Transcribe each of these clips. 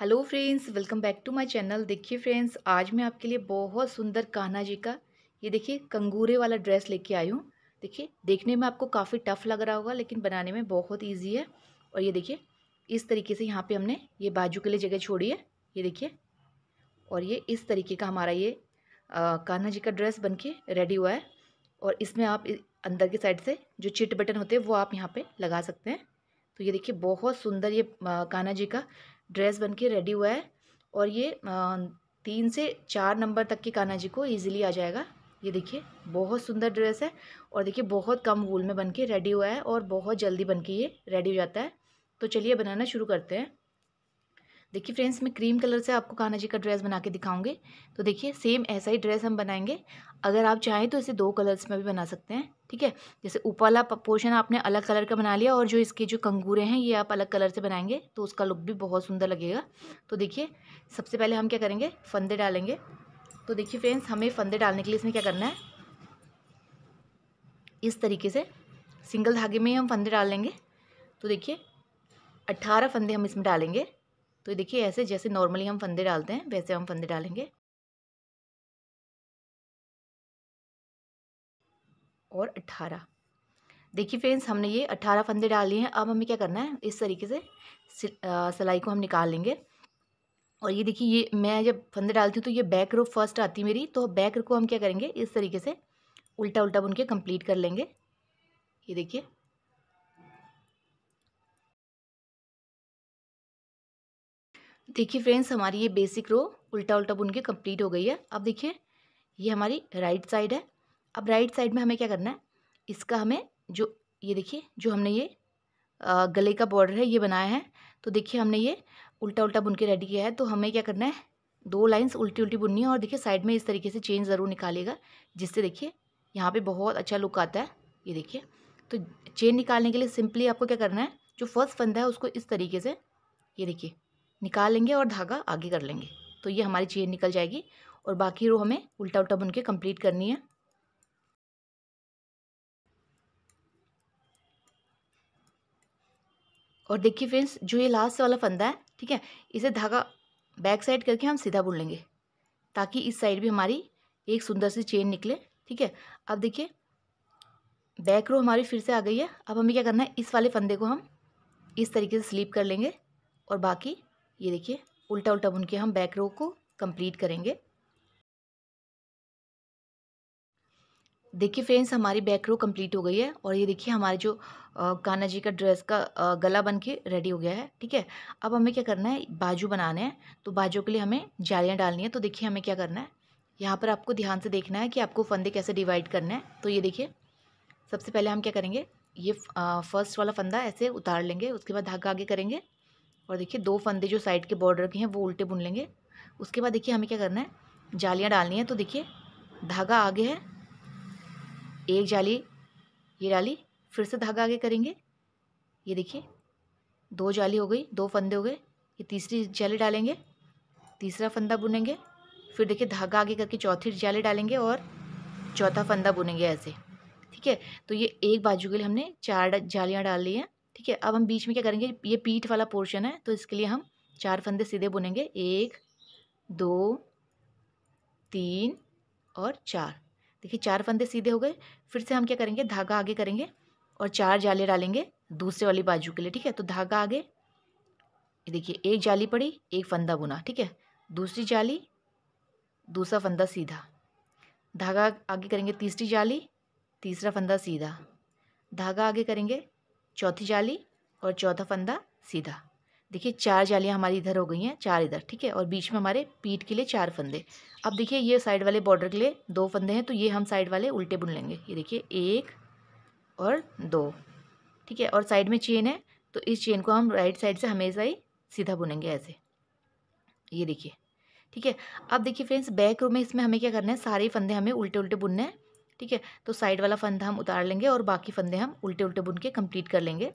hello friends welcome back to my channel देखिए friends आज मैं आपके लिए बहुत सुंदर कान्हा जी का ये देखिए कंगूरे वाला ड्रेस लेके आई हूँ देखिए देखने में आपको काफ़ी टफ लग रहा होगा लेकिन बनाने में बहुत ईजी है और ये देखिए इस तरीके से यहाँ पर हमने ये बाजू के लिए जगह छोड़ी है ये देखिए और ये इस तरीके का हमारा ये कान्हा जी का ड्रेस बन के रेडी हुआ है और इसमें आप अंदर की साइड से जो चिट बटन होते हैं वो आप यहाँ पर लगा सकते हैं तो ये देखिए बहुत सुंदर ये कान्हा जी का ड्रेस बन के रेडी हुआ है और ये तीन से चार नंबर तक के कान्हा जी को ईजिली आ जाएगा ये देखिए बहुत सुंदर ड्रेस है और देखिए बहुत कम वूल में बन के रेडी हुआ है और बहुत जल्दी बन के ये रेडी हो जाता है तो चलिए बनाना शुरू करते हैं देखिए फ्रेंड्स मैं क्रीम कलर से आपको कान्हा जी का ड्रेस बना के दिखाऊंगी तो देखिए सेम ऐसा ही ड्रेस हम बनाएंगे अगर आप चाहें तो इसे दो कलर्स में भी बना सकते हैं ठीक है जैसे ऊपर वाला पोर्शन आपने अलग कलर का बना लिया और जो इसके जो कंगूरे हैं ये आप अलग कलर से बनाएंगे तो उसका लुक भी बहुत सुंदर लगेगा तो देखिए सबसे पहले हम क्या करेंगे फंदे डालेंगे तो देखिए फ्रेंड्स हमें फंदे डालने के लिए इसमें क्या करना है इस तरीके से सिंगल धागे में ही हम फंदे डाल लेंगे तो देखिए अट्ठारह फंदे हम इसमें डालेंगे तो देखिए ऐसे जैसे नॉर्मली हम फंदे डालते हैं वैसे हम फंदे डालेंगे और अट्ठारह देखिए फ्रेंड्स हमने ये अट्ठारह फंदे डाल लिए हैं अब हमें क्या करना है इस तरीके से सिलाई को हम निकाल लेंगे और ये देखिए ये मैं जब फंदे डालती हूँ तो ये बैक रो फर्स्ट आती मेरी तो बैक रो को हम क्या करेंगे इस तरीके से उल्टा उल्टा बुन के कंप्लीट कर लेंगे ये देखिए देखिए फ्रेंड्स हमारी ये बेसिक रो उल्टा उल्टा बुन के कम्प्लीट हो गई है अब देखिए ये हमारी राइट साइड है अब राइट साइड में हमें क्या करना है इसका हमें जो ये देखिए जो हमने ये गले का बॉर्डर है ये बनाया है तो देखिए हमने ये उल्टा उल्टा बुन के रेडी किया है तो हमें क्या करना है दो लाइंस उल्टी उल्टी बुननी है और देखिए साइड में इस तरीके से चेन ज़रूर निकालेगा जिससे देखिए यहाँ पे बहुत अच्छा लुक आता है ये देखिए तो चेन निकालने के लिए सिंपली आपको क्या करना है जो फर्स्ट फंदा है उसको इस तरीके से ये देखिए निकाल लेंगे और धागा आगे कर लेंगे तो ये हमारी चेन निकल जाएगी और बाकी रो हमें उल्टा उल्टा बुन के कम्प्लीट करनी है और देखिए फ्रेंड्स जो ये लास्ट वाला फंदा है ठीक है इसे धागा बैक साइड करके हम सीधा बुन लेंगे ताकि इस साइड भी हमारी एक सुंदर सी चेन निकले ठीक है अब देखिए बैक रो हमारी फिर से आ गई है अब हमें क्या करना है इस वाले फंदे को हम इस तरीके से स्लीप कर लेंगे और बाकी ये देखिए उल्टा उल्टा बुन के हम बैक रो को कंप्लीट करेंगे देखिए फ्रेंड्स हमारी बैक रो कंप्लीट हो गई है और ये देखिए हमारे जो कान्हा जी का ड्रेस का गला बन के रेडी हो गया है ठीक है अब हमें क्या करना है बाजू बनाने हैं तो बाजू के लिए हमें जालियाँ डालनी है तो देखिए हमें क्या करना है यहाँ पर आपको ध्यान से देखना है कि आपको फंदे कैसे डिवाइड करना है तो ये देखिए सबसे पहले हम क्या करेंगे ये फर्स्ट वाला फंदा ऐसे उतार लेंगे उसके बाद धागा आगे करेंगे और देखिए दो फंदे जो साइड के बॉर्डर के हैं वो उल्टे बुन लेंगे उसके बाद देखिए हमें क्या करना है जालियाँ डालनी है तो देखिए धागा आगे है एक जाली ये डाली फिर से धागा आगे करेंगे ये देखिए दो जाली हो गई दो फंदे हो गए ये तीसरी जाली डालेंगे तीसरा फंदा बुनेंगे फिर देखिए धागा आगे करके चौथी जाली डालेंगे और चौथा फंदा बुनेंगे ऐसे ठीक है तो ये एक बाजू के लिए हमने चार जालियाँ डाल ली हैं ठीक है अब हम बीच में क्या करेंगे ये पीठ वाला पोर्शन है तो इसके लिए हम चार फंदे सीधे बुनेंगे एक दो तीन और चार देखिए चार फंदे सीधे हो गए फिर से हम क्या करेंगे धागा आगे करेंगे और चार जाले डालेंगे दूसरे वाली बाजू के लिए ठीक है तो धागा आगे देखिए एक जाली पड़ी एक फंदा बुना ठीक है दूसरी जाली दूसरा फंदा सीधा धागा आगे करेंगे तीसरी जाली तीसरा फंदा सीधा धागा आगे करेंगे चौथी जाली और चौथा फंदा सीधा देखिए चार जालियाँ हमारी इधर हो गई हैं चार इधर ठीक है और बीच में हमारे पीठ के लिए चार फंदे अब देखिए ये साइड वाले बॉर्डर के लिए दो फंदे हैं तो ये हम साइड वाले उल्टे बुन लेंगे ये देखिए एक और दो ठीक है और साइड में चेन है तो इस चेन को हम राइट साइड से हमेशा ही सीधा बुनेंगे ऐसे ये देखिए ठीक है अब देखिए फ्रेंड्स बैक रूम में इसमें हमें क्या करना है सारे फंदे हमें उल्टे उल्टे बुनने हैं ठीक है तो साइड वाला फंदा हम उतार लेंगे और बाकी फंदे हम उल्टे उल्टे बुन के कंप्लीट कर लेंगे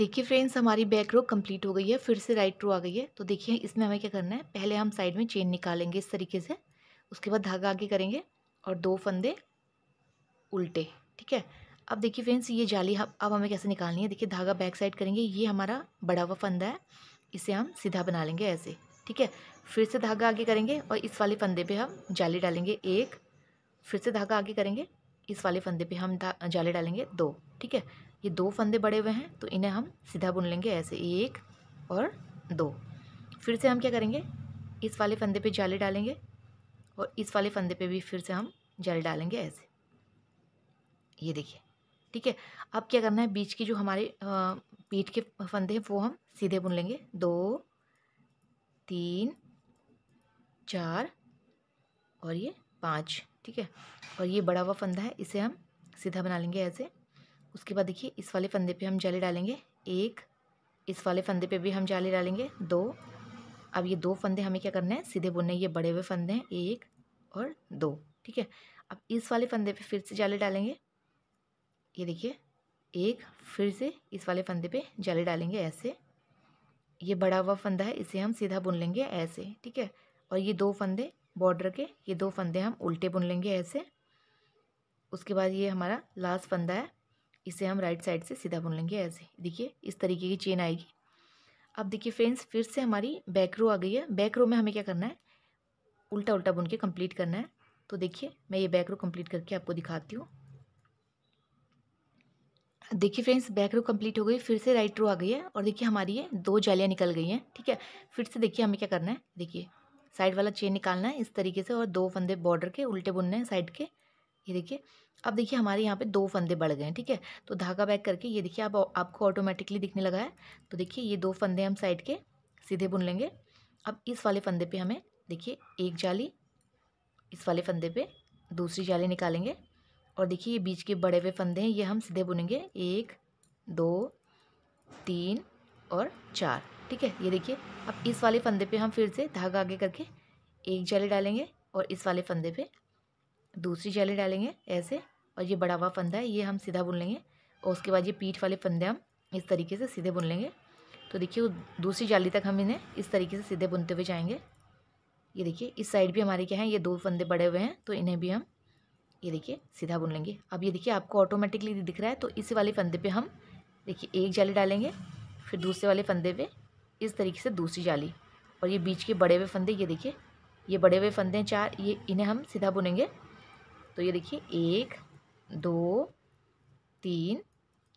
देखिए फ्रेंड्स हमारी बैक रो कंप्लीट हो गई है फिर से राइट रो आ गई है तो देखिए इसमें हमें क्या करना है पहले हम साइड में चेन निकालेंगे इस तरीके से उसके बाद धागा आगे करेंगे और दो फंदे उल्टे ठीक है अब देखिए फ्रेंड्स ये जाली अब हमें कैसे निकालनी है देखिए धागा बैक साइड करेंगे ये हमारा बड़ा हुआ फंदा है इसे हम सीधा बना लेंगे ऐसे ठीक है फिर से धागा आगे करेंगे और इस वाले फंदे पे हम जाली डालेंगे एक फिर से धागा आगे करेंगे इस वाले फंदे पे हम जाली डालेंगे दो ठीक है ये दो फंदे बड़े हुए हैं तो इन्हें हम सीधा बुन लेंगे ऐसे एक और दो फिर से हम क्या करेंगे इस वाले फंदे पे जाली डालेंगे और इस वाले फंदे पे भी फिर से हम जाली डालेंगे ऐसे ये देखिए ठीक है अब क्या करना है बीच की जो हमारे पीठ के फंदे हैं वो हम सीधे बुन लेंगे दो तीन चार और ये पाँच ठीक है और ये बड़ा हुआ फंदा है इसे हम सीधा बना लेंगे ऐसे उसके बाद देखिए इस वाले फंदे पे हम जाली डालेंगे एक इस वाले फंदे पे भी हम जाली डालेंगे दो अब ये दो फंदे हमें क्या करना है सीधे बुनने ये बड़े हुए फंदे हैं एक और दो ठीक है अब इस वाले फंदे पे फिर से जाली डालेंगे ये देखिए एक फिर से इस वाले फंदे पे जाली डालेंगे ऐसे ये बड़ा हुआ फंदा है इसे हम सीधा बुन लेंगे ऐसे ठीक है और ये दो फंदे बॉर्डर के ये दो फंदे हम उल्टे बुन लेंगे ऐसे उसके बाद ये हमारा लास्ट फंदा है इसे हम राइट साइड से सीधा बुन लेंगे ऐसे देखिए इस तरीके की चेन आएगी अब देखिए फ्रेंड्स फिर से हमारी बैक रो आ गई है बैक रो में हमें क्या करना है उल्टा उल्टा बुन के कम्प्लीट करना है तो देखिए मैं ये बैक रो कम्प्लीट करके आपको दिखाती हूँ देखिए फ्रेंड्स बैक रो कंप्लीट हो गई फिर से राइट रो आ गई है और देखिए हमारी ये दो जालियाँ निकल गई हैं ठीक है फिर से देखिए हमें क्या करना है देखिए साइड वाला चेन निकालना है इस तरीके से और दो फंदे बॉर्डर के उल्टे बुनने हैं साइड के ये देखिए अब देखिए हमारे यहाँ पे दो फंदे बढ़ गए हैं ठीक है तो धागा बैक करके ये देखिए आप आपको ऑटोमेटिकली दिखने लगा है तो देखिए ये दो फंदे हम साइड के सीधे बुन लेंगे अब इस वाले फंदे पर हमें देखिए एक जाली इस वाले फंदे पर दूसरी जाली निकालेंगे और देखिए ये बीच के बड़े हुए फंदे हैं ये हम सीधे बुनेंगे एक दो तीन और चार ठीक है ये देखिए अब इस वाले फंदे पे हम फिर से धागा आगे करके एक जाली डालेंगे और इस वाले फंदे पे दूसरी जाली डालेंगे ऐसे और ये बड़ा हुआ फंदा है ये हम सीधा बुन लेंगे और उसके बाद ये पीठ वाले फंदे हम इस तरीके से सीधे बुन लेंगे तो देखिए दूसरी जाली तक हम इन्हें इस तरीके से सीधे बुनते हुए जाएंगे ये देखिए इस साइड भी हमारे क्या हैं ये दो फंदे बड़े हुए हैं तो इन्हें भी हम ये देखिए सीधा बुन लेंगे अब ये देखिए आपको ऑटोमेटिकली दिख रहा है तो इस वाले फंदे पे हम देखिए एक जाली डालेंगे फिर दूसरे वाले फंदे पे इस तरीके से दूसरी जाली और ये बीच के बड़े हुए फंदे ये देखिए ये बड़े हुए फंदे हैं चार ये इन्हें हम सीधा बुनेंगे तो ये देखिए एक दो तीन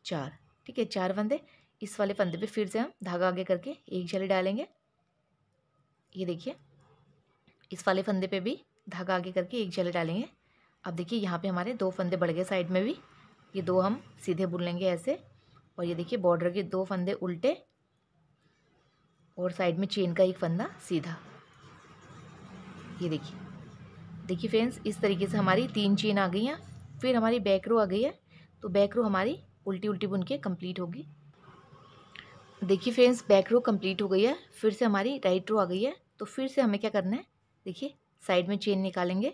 चार ठीक है चार फंदे इस वाले फंदे पे फिर से हम धागा आगे करके एक जाली डालेंगे ये देखिए इस वाले फंदे पे भी धागा आगे करके एक जाली डालेंगे अब देखिए यहाँ पे हमारे दो फंदे बढ़ गए साइड में भी ये दो हम सीधे बुन लेंगे ऐसे और ये देखिए बॉर्डर के दो फंदे उल्टे और साइड में चेन का एक फंदा सीधा ये देखिए देखिए फ्रेंड्स इस तरीके से हमारी तीन चेन आ गई हैं फिर हमारी बैक रो आ गई है तो बैक रो हमारी उल्टी उल्टी बुन के कम्प्लीट होगी देखिए फ्रेंड्स बैक रो कम्प्लीट हो गई है फिर से हमारी राइट रो आ गई है तो फिर से हमें क्या करना है देखिए साइड में चेन निकालेंगे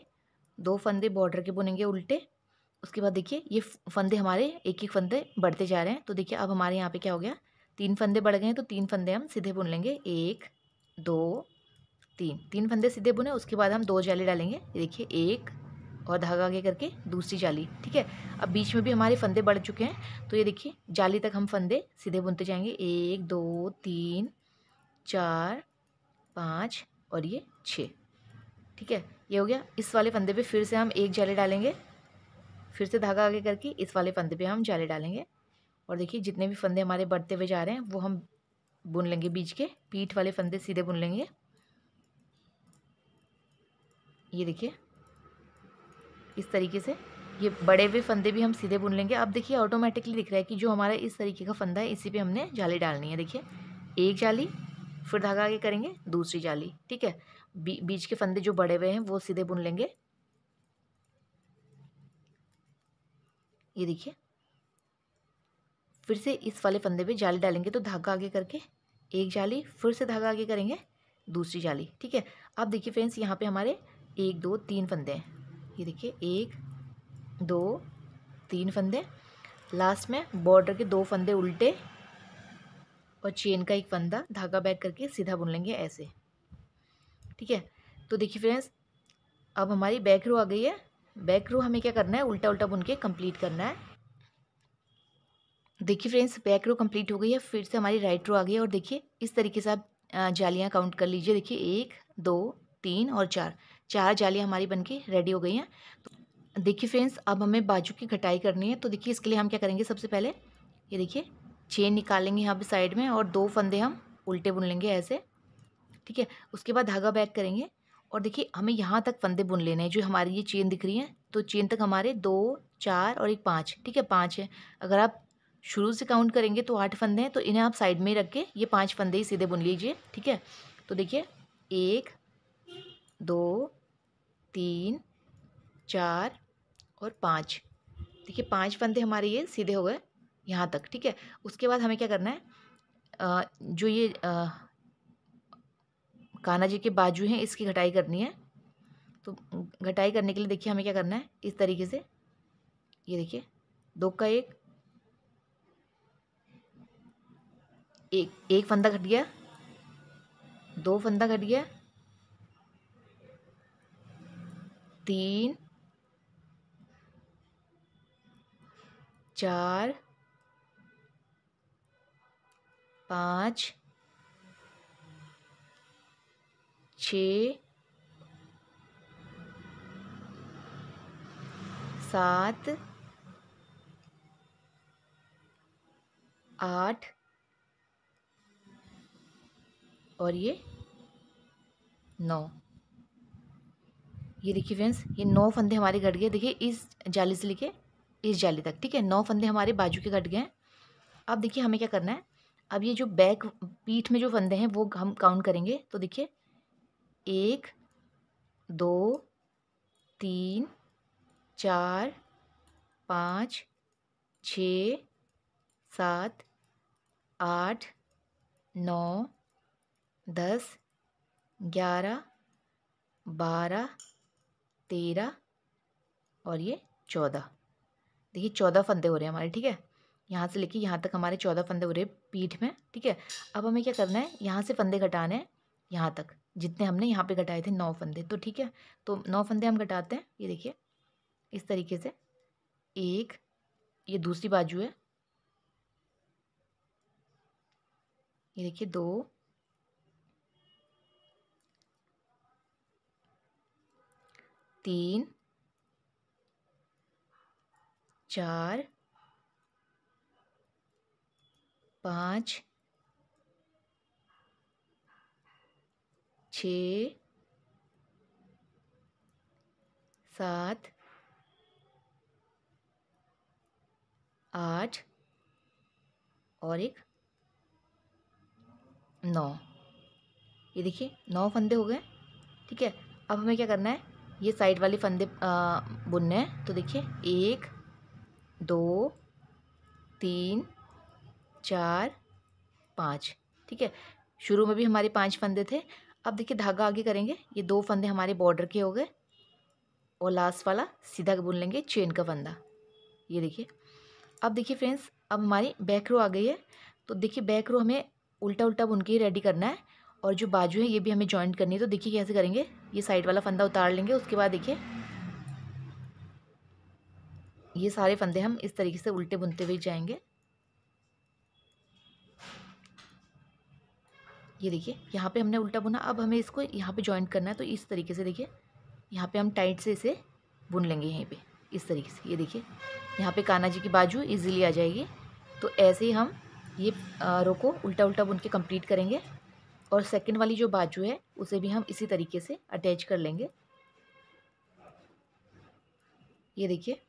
दो फंदे बॉर्डर के बुनेंगे उल्टे उसके बाद देखिए ये फंदे हमारे एक एक फंदे बढ़ते जा रहे हैं तो देखिए अब हमारे यहाँ पे क्या हो गया तीन फंदे बढ़ गए हैं तो तीन फंदे हम सीधे बुन लेंगे एक दो तीन तीन फंदे सीधे बुने उसके बाद हम दो जाली डालेंगे देखिए एक और धागा आगे करके दूसरी जाली ठीक है अब बीच में भी हमारे फंदे बढ़ चुके हैं तो ये देखिए जाली तक हम फंदे सीधे बुनते जाएंगे एक दो तीन चार पाँच और ये छः ठीक है ये हो गया इस वाले फंदे पे फिर से हम एक जाले डालेंगे फिर से धागा आगे करके इस वाले फंदे पे हम जाले डालेंगे और देखिए जितने भी फंदे हमारे बढ़ते हुए जा रहे हैं वो हम बुन लेंगे बीच के पीठ वाले फंदे सीधे बुन लेंगे ये देखिए इस तरीके से ये बड़े हुए फंदे भी हम सीधे बुन लेंगे अब देखिए ऑटोमेटिकली दिख रहा है कि जो हमारा इस तरीके का फंदा है इसी पर हमने जाली डालनी है देखिए एक जाली फिर धागा आगे करेंगे दूसरी जाली ठीक है बी, बीज के फंदे जो बड़े हुए हैं वो सीधे बुन लेंगे ये देखिए फिर से इस वाले फंदे पे जाली डालेंगे तो धागा आगे करके एक जाली फिर से धागा आगे करेंगे दूसरी जाली ठीक है आप देखिए फ्रेंड्स यहाँ पे हमारे एक दो तीन फंदे हैं ये देखिए एक दो तीन फंदे लास्ट में बॉर्डर के दो फंदे उल्टे और चेन का एक फंदा धागा बैक करके सीधा बुन लेंगे ऐसे ठीक है तो देखिए फ्रेंड्स अब हमारी बैक रो आ गई है बैक रो हमें क्या करना है उल्टा उल्टा बुन के कम्प्लीट करना है देखिए फ्रेंड्स बैक रो कम्प्लीट हो गई है फिर से हमारी राइट रो आ गई है और देखिए इस तरीके से आप जालियाँ काउंट कर लीजिए देखिए एक दो तीन और चार चार जालियाँ हमारी बन के रेडी हो गई हैं तो देखिए फ्रेंड्स अब हमें बाजू की घटाई करनी है तो देखिए इसके लिए हम क्या करेंगे सबसे पहले ये देखिए चेन निकालेंगे यहाँ पे साइड में और दो फंदे हम उल्टे बुन लेंगे ऐसे ठीक है उसके बाद धागा बैक करेंगे और देखिए हमें यहाँ तक फंदे बुन लेने हैं जो हमारी ये चेन दिख रही है तो चेन तक हमारे दो चार और एक पाँच ठीक है पाँच है अगर आप शुरू से काउंट करेंगे तो आठ फंदे हैं तो इन्हें आप साइड में रख के ये पाँच फंदे ही सीधे बुन लीजिए ठीक है तो देखिए एक दो तीन चार और पाँच देखिए पाँच फंदे हमारे ये सीधे हो गए यहाँ तक ठीक है उसके बाद हमें क्या करना है जो ये कान्हा जी के बाजू हैं इसकी घटाई करनी है तो घटाई करने के लिए देखिए हमें क्या करना है इस तरीके से ये देखिए दो का एक एक एक फंदा घट गया दो फंदा घट गया तीन चार पाँच छ सात आठ और ये नौ ये देखिए फ्रेंड्स ये नौ फंदे हमारे घट गए देखिए इस जाली से लेके इस जाली तक ठीक है नौ फंदे हमारे बाजू के घट गए हैं अब देखिए हमें क्या करना है अब ये जो बैक पीठ में जो फंदे हैं वो हम काउंट करेंगे तो देखिए एक दो तीन चार पाँच छ सात आठ नौ दस ग्यारह बारह तेरह और ये चौदह देखिए चौदह फंदे हो रहे हैं हमारे ठीक है यहाँ से लेके यहाँ तक हमारे चौदह फंदे हो रहे हैं पीठ में ठीक है अब हमें क्या करना है यहाँ से फंदे घटाने हैं यहाँ तक जितने हमने यहाँ पे घटाए थे नौ फंदे तो ठीक है तो नौ फंदे हम घटाते हैं ये देखिए इस तरीके से एक ये दूसरी बाजू है ये देखिए दो तीन चार पाँच छ सात आठ और एक नौ ये देखिए नौ फंदे हो गए ठीक है अब हमें क्या करना है ये साइड वाले फंदे बुनने हैं तो देखिए एक दो तीन चार पाँच ठीक है शुरू में भी हमारे पांच फंदे थे अब देखिए धागा आगे करेंगे ये दो फंदे हमारे बॉर्डर के हो गए और लास्ट वाला सीधा बुन लेंगे चेन का फंदा ये देखिए अब देखिए फ्रेंड्स अब हमारी बैक रो आ गई है तो देखिए बैक रो हमें उल्टा उल्टा बुन के ही रेडी करना है और जो बाजू है ये भी हमें जॉइंट करनी है तो देखिए कैसे करेंगे ये साइड वाला फंदा उतार लेंगे उसके बाद देखिए ये सारे फंदे हम इस तरीके से उल्टे बुनते हुए जाएंगे ये देखिए यहाँ पे हमने उल्टा बुना अब हमें इसको यहाँ पे जॉइंट करना है तो इस तरीके से देखिए यहाँ पे हम टाइट से इसे बुन लेंगे यहीं पे इस तरीके से ये देखिए यहाँ पे काना जी की बाजू इजीली आ जाएगी तो ऐसे ही हम ये रो को उल्टा उल्टा बुन के कंप्लीट करेंगे और सेकेंड वाली जो बाजू है उसे भी हम इसी तरीके से अटैच कर लेंगे ये देखिए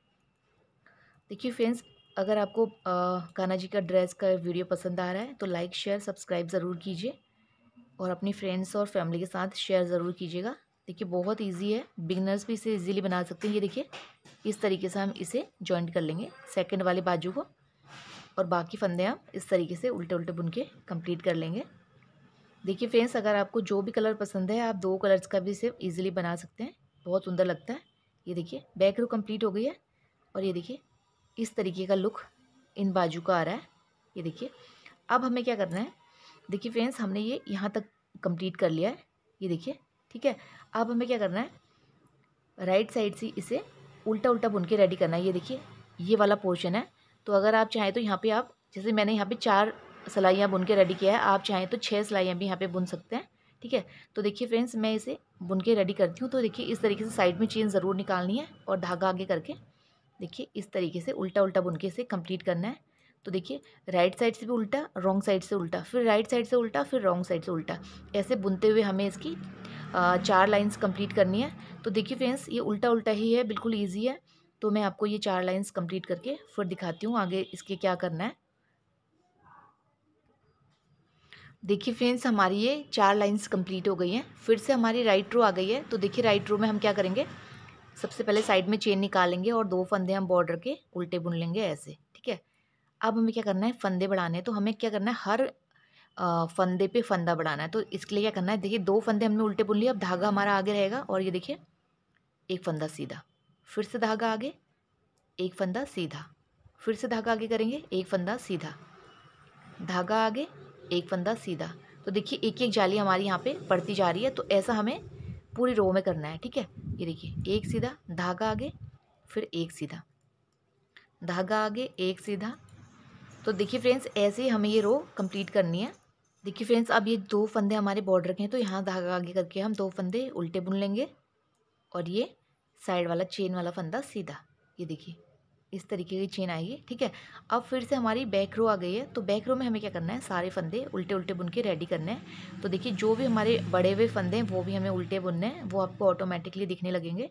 देखिए फ्रेंड्स अगर आपको कान्हा जी का ड्रेस का वीडियो पसंद आ रहा है तो लाइक शेयर सब्सक्राइब ज़रूर कीजिए और अपनी फ्रेंड्स और फैमिली के साथ शेयर ज़रूर कीजिएगा देखिए बहुत इजी है बिगनर्स भी इसे इजीली बना सकते हैं ये देखिए इस तरीके से हम इसे जॉइंट कर लेंगे सेकंड वाले बाजू को और बाकी फंदे हम इस तरीके से उल्टे उल्टे बुन के कम्प्लीट कर लेंगे देखिए फ्रेंड्स अगर आपको जो भी कलर पसंद है आप दो कलर्स का भी इसे ईजिली बना सकते हैं बहुत सुंदर लगता है ये देखिए बैक रो कम्प्लीट हो गई है और ये देखिए इस तरीके का लुक इन बाजू का आ रहा है ये देखिए अब हमें क्या करना है देखिए फ्रेंड्स हमने ये यहाँ तक कंप्लीट कर लिया है ये देखिए ठीक है अब हमें क्या करना है राइट साइड से इसे उल्टा उल्टा बुन के रेडी करना है ये देखिए ये वाला पोर्शन है तो अगर आप चाहें तो यहाँ पे आप जैसे मैंने यहाँ पे चार सलाइयाँ बुन के रेडी किया है आप चाहें तो छः सलाइयाँ भी यहाँ पे बुन सकते हैं ठीक है तो देखिए फ्रेंड्स मैं इसे बुन के रेडी करती हूँ तो देखिए इस तरीके से साइड में चेन ज़रूर निकालनी है और धागा आगे करके देखिए इस तरीके से उल्टा उल्टा बुन के इसे कम्प्लीट करना है तो देखिए राइट साइड से भी उल्टा रॉन्ग साइड से उल्टा फिर राइट साइड से उल्टा फिर रॉन्ग साइड से उल्टा ऐसे बुनते हुए हमें इसकी चार लाइंस कंप्लीट करनी है तो देखिए फ्रेंड्स ये उल्टा उल्टा ही है बिल्कुल ईजी है तो मैं आपको ये चार लाइंस कंप्लीट करके फिर दिखाती हूँ आगे इसके क्या करना है देखिए फ्रेंड्स हमारी ये चार लाइंस कंप्लीट हो गई हैं फिर से हमारी राइट रो आ गई है तो देखिए राइट रो में हम क्या करेंगे सबसे पहले साइड में चेन निकालेंगे और दो फंदे हम बॉर्डर के उल्टे बुन लेंगे ऐसे अब हमें क्या करना है फंदे बढ़ाने हैं तो हमें क्या करना है हर फंदे पे फंदा बढ़ाना है तो इसके लिए क्या करना है देखिए दो फंदे हमने उल्टे बुन लिए अब धागा हमारा आगे रहेगा और ये देखिए एक फंदा सीधा फिर से धागा आगे एक फंदा सीधा फिर से धागा आगे करेंगे एक फंदा सीधा धागा आगे एक फंदा सीधा तो देखिए एक एक जाली हमारी यहाँ पे पड़ती जा रही है तो ऐसा हमें पूरी रो में करना है ठीक है ये देखिए एक सीधा धागा आगे फिर एक सीधा धागा आगे एक सीधा तो देखिए फ्रेंड्स ऐसे ही हमें ये रो कंप्लीट करनी है देखिए फ्रेंड्स अब ये दो फंदे हमारे बॉर्डर के हैं तो यहाँ धागा आगे करके हम दो फंदे उल्टे बुन लेंगे और ये साइड वाला चेन वाला फंदा सीधा ये देखिए इस तरीके की चेन आएगी ठीक है अब फिर से हमारी बैक रो आ गई है तो बैक रो में हमें क्या करना है सारे फंदे उल्टे उल्टे बुन के रेडी करने हैं तो देखिए जो भी हमारे बड़े हुए फंदे हैं वो भी हमें उल्टे बुनने हैं वो आपको ऑटोमेटिकली दिखने लगेंगे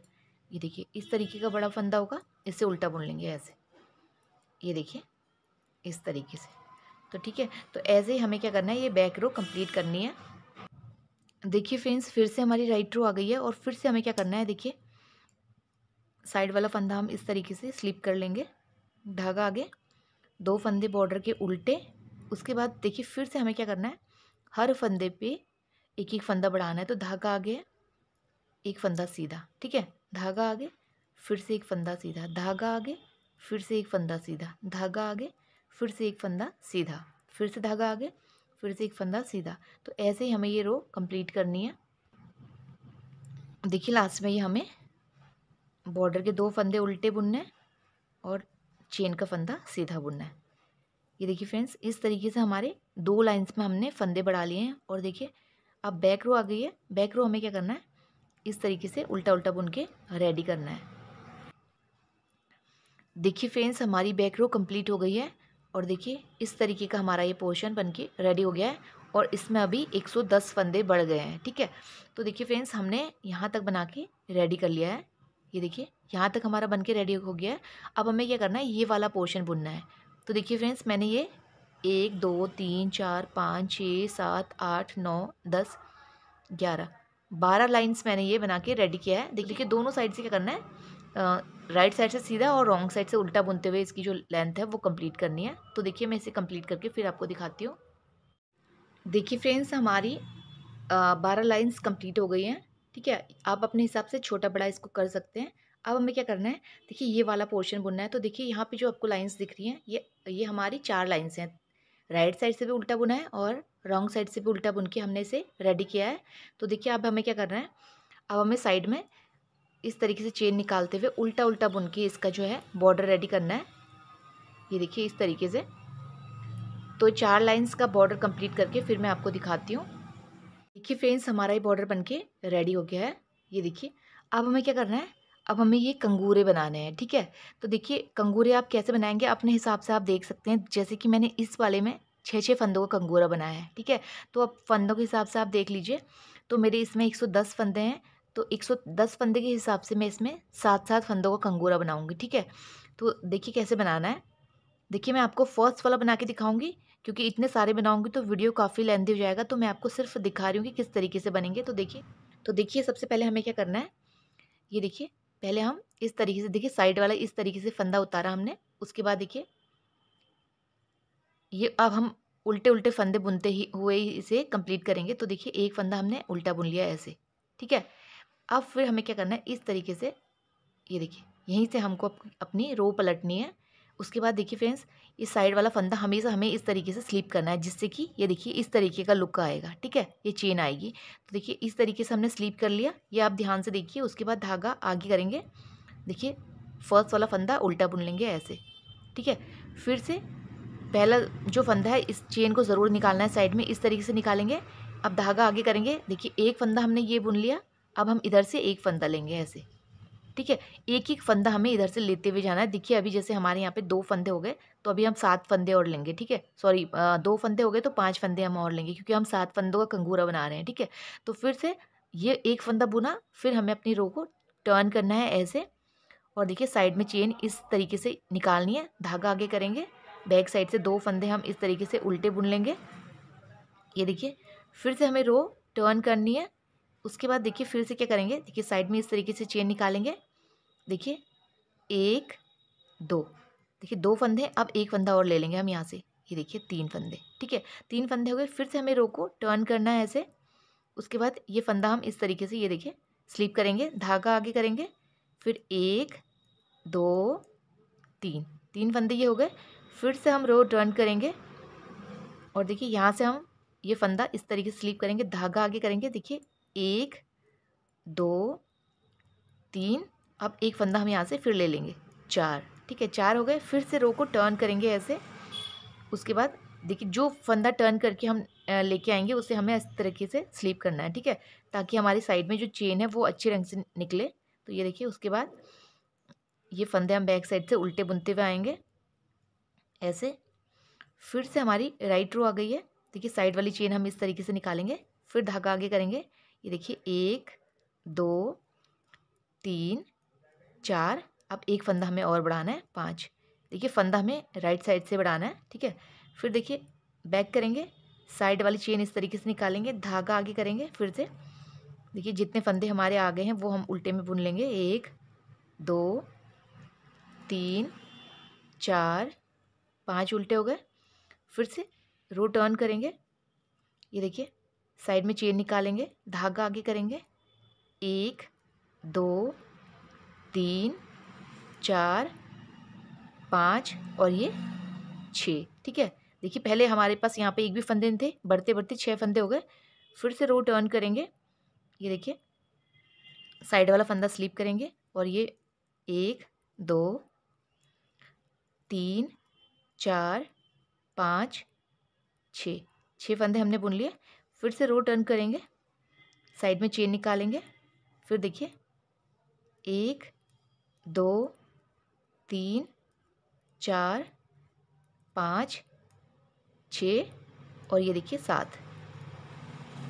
ये देखिए इस तरीके का बड़ा फंदा होगा इससे उल्टा बुन लेंगे ऐसे ये देखिए इस तरीके से तो ठीक है तो ऐसे ही हमें क्या करना है ये बैक रो कंप्लीट करनी है देखिए फ्रेंड्स फिर से हमारी राइट रो आ गई है और फिर से हमें क्या करना है देखिए साइड वाला फंदा हम इस तरीके से स्लिप कर लेंगे धागा आगे दो फंदे बॉर्डर के उल्टे उसके बाद देखिए फिर से हमें क्या करना है हर फंदे पे एक एक फंदा बढ़ाना है तो धागा आगे एक फंदा सीधा ठीक है धागा आगे फिर से एक फंदा सीधा धागा आगे फिर से एक फंदा सीधा धागा आगे फिर से एक फंदा सीधा फिर से धागा आगे फिर से एक फंदा सीधा तो ऐसे ही हमें ये रो कंप्लीट करनी है देखिए लास्ट में ये हमें बॉर्डर के दो फंदे उल्टे बुनने हैं और चेन का फंदा सीधा बुनना है ये देखिए फ्रेंड्स इस तरीके से हमारे दो लाइंस में हमने फंदे बढ़ा लिए हैं और देखिए अब बैक रो आ गई है बैक रो हमें क्या करना है इस तरीके से उल्टा उल्टा बुन के रेडी करना है देखिए फ्रेंड्स हमारी बैक रो कंप्लीट हो गई है और देखिए इस तरीके का हमारा ये पोर्शन बन के रेडी हो गया है और इसमें अभी 110 फंदे बढ़ गए हैं ठीक है तो देखिए फ्रेंड्स हमने यहाँ तक बना के रेडी कर लिया है ये देखिए यहाँ तक हमारा बन के रेडी हो गया है अब हमें क्या करना है ये वाला पोर्शन बुनना है तो देखिए फ्रेंड्स मैंने ये एक दो तीन चार पाँच छः सात आठ नौ दस ग्यारह बारह लाइन्स मैंने ये बना के रेडी किया है देखिए दोनों साइड से क्या करना है राइट साइड से सीधा और रॉन्ग साइड से उल्टा बुनते हुए इसकी जो लेंथ है वो कंप्लीट करनी है तो देखिए मैं इसे कंप्लीट करके फिर आपको दिखाती हूँ देखिए फ्रेंड्स हमारी बारह लाइन्स कंप्लीट हो गई हैं ठीक है आप अपने हिसाब से छोटा बड़ा इसको कर सकते हैं अब हमें क्या करना है देखिए ये वाला पोर्शन बुनना है तो देखिए यहाँ पे जो आपको लाइंस दिख रही हैं ये ये हमारी चार लाइंस हैं राइट साइड से भी उल्टा बुना है और रॉन्ग साइड से भी उल्टा बुन के हमने इसे रेडी किया है तो देखिए अब हमें क्या करना है अब हमें साइड में इस तरीके से चेन निकालते हुए उल्टा उल्टा बुन के इसका जो है बॉर्डर रेडी करना है ये देखिए इस तरीके से तो चार लाइंस का बॉर्डर कंप्लीट करके फिर मैं आपको दिखाती हूँ देखिए फ्रेंड्स हमारा ही बॉर्डर बन के रेडी हो गया है ये देखिए अब हमें क्या करना है अब हमें ये कंगूरे बनाने हैं ठीक है तो देखिए कंगूरे आप कैसे बनाएंगे अपने हिसाब से आप देख सकते हैं जैसे कि मैंने इस वाले में छः छः फंदों का कंगूरा बनाया है ठीक है तो अब फंदों के हिसाब से आप देख लीजिए तो मेरे इसमें एक सौ दस फंदे हैं तो एक सौ दस फंदे के हिसाब से मैं इसमें सात सात फंदों का कंगूरा बनाऊँगी ठीक है तो देखिए कैसे बनाना है देखिए मैं आपको फर्स्ट वाला बना के दिखाऊँगी क्योंकि इतने सारे बनाऊँगी तो वीडियो काफ़ी लेंदी हो जाएगा तो मैं आपको सिर्फ दिखा रही हूँ कि किस तरीके से बनेंगे तो देखिए तो देखिए सबसे पहले हमें क्या करना है ये देखिए पहले हम इस तरीके से देखिए साइड वाला इस तरीके से फंदा उतारा हमने उसके बाद देखिए ये अब हम उल्टे उल्टे फंदे बुनते ही हुए ही इसे कंप्लीट करेंगे तो देखिए एक फंदा हमने उल्टा बुन लिया ऐसे ठीक है अब फिर हमें क्या करना है इस तरीके से ये देखिए यहीं से हमको अपनी रो पलटनी है उसके बाद देखिए फ्रेंड्स ये साइड वाला फंदा हमेशा हमें इस तरीके से स्लिप करना है जिससे कि ये देखिए इस तरीके का लुक आएगा ठीक है ये चेन आएगी तो देखिए इस तरीके से हमने स्लिप कर लिया ये आप ध्यान से देखिए उसके बाद धागा आगे करेंगे देखिए फर्स्ट वाला फंदा उल्टा बुन लेंगे ऐसे ठीक है फिर से पहला जो फंदा है इस चेन को ज़रूर निकालना है साइड में इस तरीके से निकालेंगे अब धागा आगे करेंगे देखिए एक फंदा हमने ये बुन लिया अब हम इधर से एक फंदा लेंगे ऐसे ठीक है एक एक फंदा हमें इधर से लेते हुए जाना है देखिए अभी जैसे हमारे यहाँ पे दो फंदे हो गए तो अभी हम सात फंदे और लेंगे ठीक है सॉरी दो फंदे हो गए तो पांच फंदे हम और लेंगे क्योंकि हम सात फंदों का कंगूरा बना रहे हैं ठीक है तो फिर से ये एक फंदा बुना फिर हमें अपनी रो को टर्न करना है ऐसे और देखिए साइड में चेन इस तरीके से निकालनी है धागा आगे करेंगे बैक साइड से दो फंदे हम इस तरीके से उल्टे बुन लेंगे ये देखिए फिर से हमें रो टर्न करनी है उसके बाद देखिए फिर से क्या करेंगे देखिए साइड में इस तरीके से चेन निकालेंगे देखिए एक दो देखिए दो फंदे अब एक फंदा और ले लेंगे हम यहाँ से ये देखिए तीन फंदे ठीक है तीन फंदे हो गए फिर से हमें रो को टर्न करना है ऐसे उसके बाद ये फंदा हम इस तरीके से ये देखिए स्लीप करेंगे धागा आगे करेंगे फिर एक दो तीन तीन फंदे ये हो गए फिर से हम रो टर्न करेंगे और देखिए यहाँ से हम ये फंदा इस तरीके से स्लीप करेंगे धागा आगे करेंगे देखिए एक दो तीन अब एक फंदा हम यहाँ से फिर ले लेंगे चार ठीक है चार हो गए फिर से रो को टर्न करेंगे ऐसे उसके बाद देखिए जो फंदा टर्न करके हम लेके आएंगे उसे हमें इस तरीके से स्लीप करना है ठीक है ताकि हमारी साइड में जो चेन है वो अच्छे रंग से निकले तो ये देखिए उसके बाद ये फंदे हम बैक साइड से उल्टे बुनते हुए आएंगे ऐसे फिर से हमारी राइट रो आ गई है देखिए साइड वाली चेन हम इस तरीके से निकालेंगे फिर धागा आगे करेंगे ये देखिए एक दो तीन चार अब एक फंदा हमें और बढ़ाना है पाँच देखिए फंदा हमें राइट साइड से बढ़ाना है ठीक है फिर देखिए बैक करेंगे साइड वाली चेन इस तरीके से निकालेंगे धागा आगे करेंगे फिर से देखिए जितने फंदे हमारे आगे हैं वो हम उल्टे में बुन लेंगे एक दो तीन चार पांच उल्टे हो गए फिर से रो टर्न करेंगे ये देखिए साइड में चेन निकालेंगे धागा आगे करेंगे एक दो तीन चार पाँच और ये छः ठीक है देखिए पहले हमारे पास यहाँ पे एक भी फंदे थे बढ़ते बढ़ते छः फंदे हो गए फिर से रो टर्न करेंगे ये देखिए साइड वाला फंदा स्लिप करेंगे और ये एक दो तीन चार पाँच छः छः फंदे हमने बुन लिए फिर से रो टर्न करेंगे साइड में चेन निकालेंगे फिर देखिए एक दो तीन चार पाँच छः और ये देखिए सात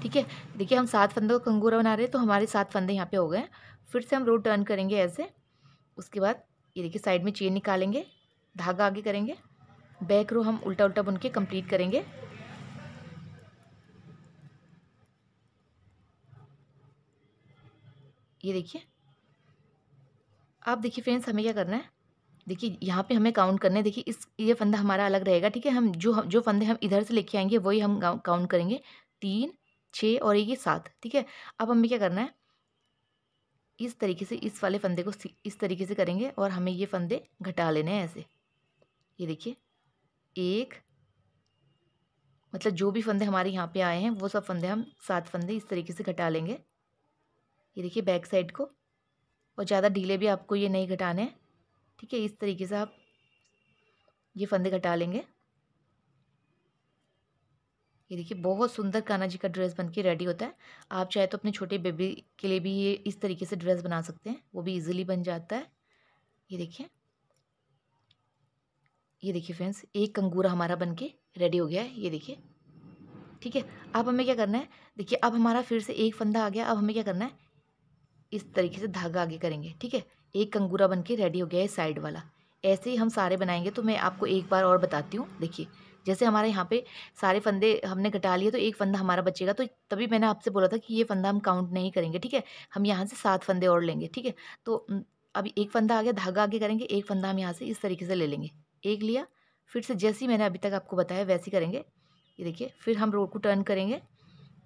ठीक है देखिए हम सात फंदों का कंगूरा बना रहे हैं तो हमारे सात फंदे यहाँ पे हो गए फिर से हम रोड टर्न करेंगे ऐसे उसके बाद ये देखिए साइड में चेन निकालेंगे धागा आगे करेंगे बैक रो हम उल्टा उल्टा बुन के कम्प्लीट करेंगे ये देखिए आप देखिए फ्रेंड्स हमें क्या करना है देखिए यहाँ पे हमें काउंट करने देखिए इस ये फंदा हमारा अलग रहेगा ठीक है हम जो जो फंदे हम इधर से लेके आएंगे वही हम काउंट करेंगे तीन छः और ये सात ठीक है अब हमें क्या करना है इस तरीके से इस वाले फंदे को इस तरीके से करेंगे और हमें ये फंदे घटा लेने हैं ऐसे ये देखिए एक मतलब जो भी फंदे हमारे यहाँ पे आए हैं वो सब फंदे हम सात फंदे इस तरीके से घटा लेंगे ये देखिए बैक साइड को और ज़्यादा ढीले भी आपको ये नहीं घटाने ठीक है इस तरीके से आप ये फंदे घटा लेंगे ये देखिए बहुत सुंदर कान्हा जी का ड्रेस बन के रेडी होता है आप चाहे तो अपने छोटे बेबी के लिए भी ये इस तरीके से ड्रेस बना सकते हैं वो भी इजीली बन जाता है ये देखिए ये देखिए फ्रेंड्स एक कंगूरा हमारा बन के रेडी हो गया है ये देखिए ठीक है अब हमें क्या करना है देखिए अब हमारा फिर से एक फंदा आ गया अब हमें क्या करना है इस तरीके से धागा आगे करेंगे ठीक है एक कंगूरा बन के रेडी हो गया है साइड वाला ऐसे ही हम सारे बनाएंगे तो मैं आपको एक बार और बताती हूँ देखिए जैसे हमारे यहाँ पे सारे फंदे हमने घटा लिए तो एक फंदा हमारा बचेगा तो तभी मैंने आपसे बोला था कि ये फंदा हम काउंट नहीं करेंगे ठीक है हम यहाँ से सात फंदे और लेंगे ठीक है तो अभी एक फंदा आ गया धागा आगे करेंगे एक फंदा हम यहाँ से इस तरीके से ले लेंगे एक लिया फिर से जैसी मैंने अभी तक आपको बताया वैसी करेंगे ये देखिए फिर हम रोड को टर्न करेंगे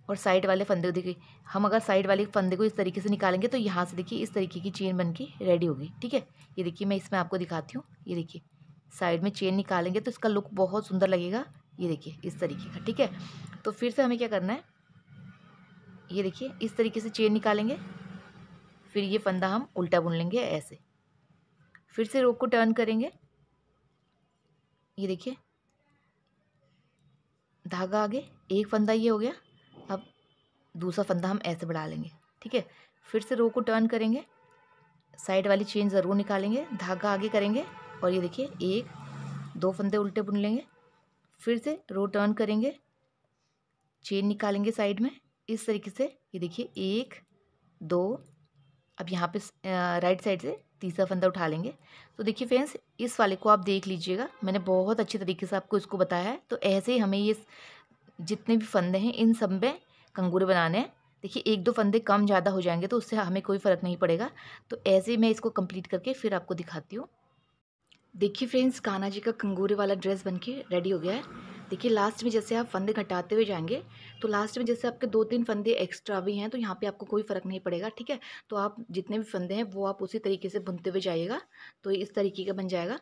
और साइड वाले फंदे को देखिए हम अगर साइड वाले फंदे को इस तरीके से निकालेंगे तो यहाँ से देखिए इस तरीके की चेन बन के रेडी होगी ठीक है ये देखिए मैं इसमें आपको दिखाती हूँ ये देखिए साइड में चेन निकालेंगे तो इसका लुक बहुत सुंदर लगेगा ये देखिए इस तरीके का ठीक है तो फिर से हमें क्या करना है ये देखिए इस तरीके से चेन निकालेंगे फिर ये फंदा हम उल्टा बुन लेंगे ऐसे फिर से रोक को टर्न करेंगे ये देखिए धागा आगे एक फंदा ये हो गया दूसरा फंदा हम ऐसे बढ़ा लेंगे ठीक है फिर से रो को टर्न करेंगे साइड वाली चेन ज़रूर निकालेंगे धागा आगे करेंगे और ये देखिए एक दो फंदे उल्टे बुन लेंगे फिर से रो टर्न करेंगे चेन निकालेंगे साइड में इस तरीके से ये देखिए एक दो अब यहाँ पे राइट साइड से तीसरा फंदा उठा लेंगे तो देखिए फ्रेंड्स इस वाले को आप देख लीजिएगा मैंने बहुत अच्छे तरीके से आपको इसको बताया है तो ऐसे ही हमें ये जितने भी फंदे हैं इन सब में कंगूरे बनाने हैं देखिए एक दो फंदे कम ज़्यादा हो जाएंगे तो उससे हमें कोई फ़र्क नहीं पड़ेगा तो ऐसे ही मैं इसको कंप्लीट करके फिर आपको दिखाती हूँ देखिए फ्रेंड्स कान्हा जी का कंगूरे वाला ड्रेस बन के रेडी हो गया है देखिए लास्ट में जैसे आप फंदे घटाते हुए जाएंगे तो लास्ट में जैसे आपके दो तीन फंदे एक्स्ट्रा भी हैं तो यहाँ पे आपको कोई फ़र्क नहीं पड़ेगा ठीक है तो आप जितने भी फंदे हैं वो आप उसी तरीके से बुनते हुए जाइएगा तो इस तरीके का बन जाएगा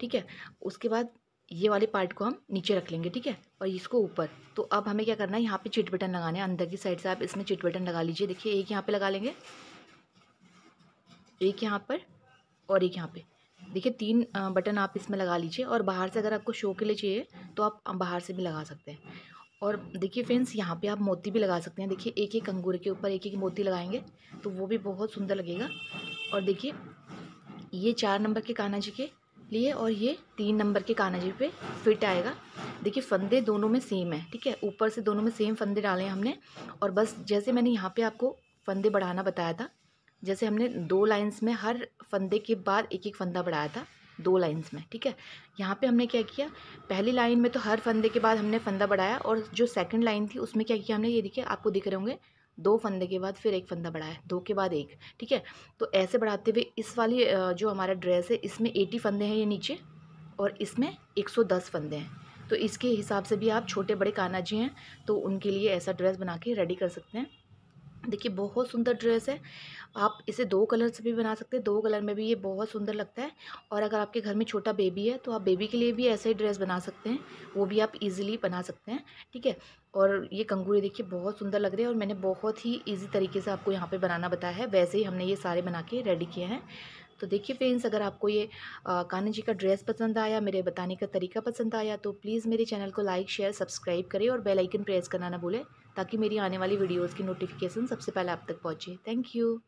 ठीक है उसके बाद ये वाले पार्ट को हम नीचे रख लेंगे ठीक है और इसको ऊपर तो अब हमें क्या करना है यहाँ पे चिट बटन लगाने अंदर की साइड से आप इसमें चिट बटन लगा लीजिए देखिए एक यहाँ पे लगा लेंगे एक यहाँ पर और एक यहाँ पे देखिए तीन बटन आप इसमें लगा लीजिए और बाहर से अगर आपको शो के लिए चाहिए तो आप बाहर से भी लगा सकते हैं और देखिए फ्रेंड्स यहाँ पर आप मोती भी लगा सकते हैं देखिए एक एक अंगूर के ऊपर एक एक मोती लगाएंगे तो वो भी बहुत सुंदर लगेगा और देखिए ये चार नंबर के कान्हा जी के लिए और ये तीन नंबर के काना जी पे फिट आएगा देखिए फंदे दोनों में सेम है ठीक है ऊपर से दोनों में सेम फंदे डाले हैं हमने और बस जैसे मैंने यहाँ पे आपको फंदे बढ़ाना बताया था जैसे हमने दो लाइंस में हर फंदे के बाद एक एक फंदा बढ़ाया था दो लाइंस में ठीक है यहाँ पे हमने क्या किया पहली लाइन में तो हर फंदे के बाद हमने फंदा बढ़ाया और जो सेकंड लाइन थी उसमें क्या किया हमने ये देखिए आपको दिख रहे होंगे दो फंदे के बाद फिर एक फंदा बढ़ाए दो के बाद एक ठीक है तो ऐसे बढ़ाते हुए इस वाली जो हमारा ड्रेस है इसमें एटी फंदे हैं ये नीचे और इसमें एक सौ दस फंदे हैं तो इसके हिसाब से भी आप छोटे बड़े काना जी हैं तो उनके लिए ऐसा ड्रेस बना के रेडी कर सकते हैं देखिए बहुत सुंदर ड्रेस है आप इसे दो कलर से भी बना सकते हैं दो कलर में भी ये बहुत सुंदर लगता है और अगर आपके घर में छोटा बेबी है तो आप बेबी के लिए भी ऐसे ही ड्रेस बना सकते हैं वो भी आप इजीली बना सकते हैं ठीक है और ये कंगूरे देखिए बहुत सुंदर लग रहे हैं और मैंने बहुत ही इजी तरीके से आपको यहाँ पे बनाना बताया है वैसे ही हमने ये सारे बना के रेडी किए हैं तो देखिए फ्रेंड्स अगर आपको ये कान्हा जी का ड्रेस पसंद आया मेरे बताने का तरीका पसंद आया तो प्लीज़ मेरे चैनल को लाइक शेयर सब्सक्राइब करें और बेलाइकन प्रेस करना ना भूलें ताकि मेरी आने वाली वीडियोज़ की नोटिफिकेशन सबसे पहले आप तक पहुँचे थैंक यू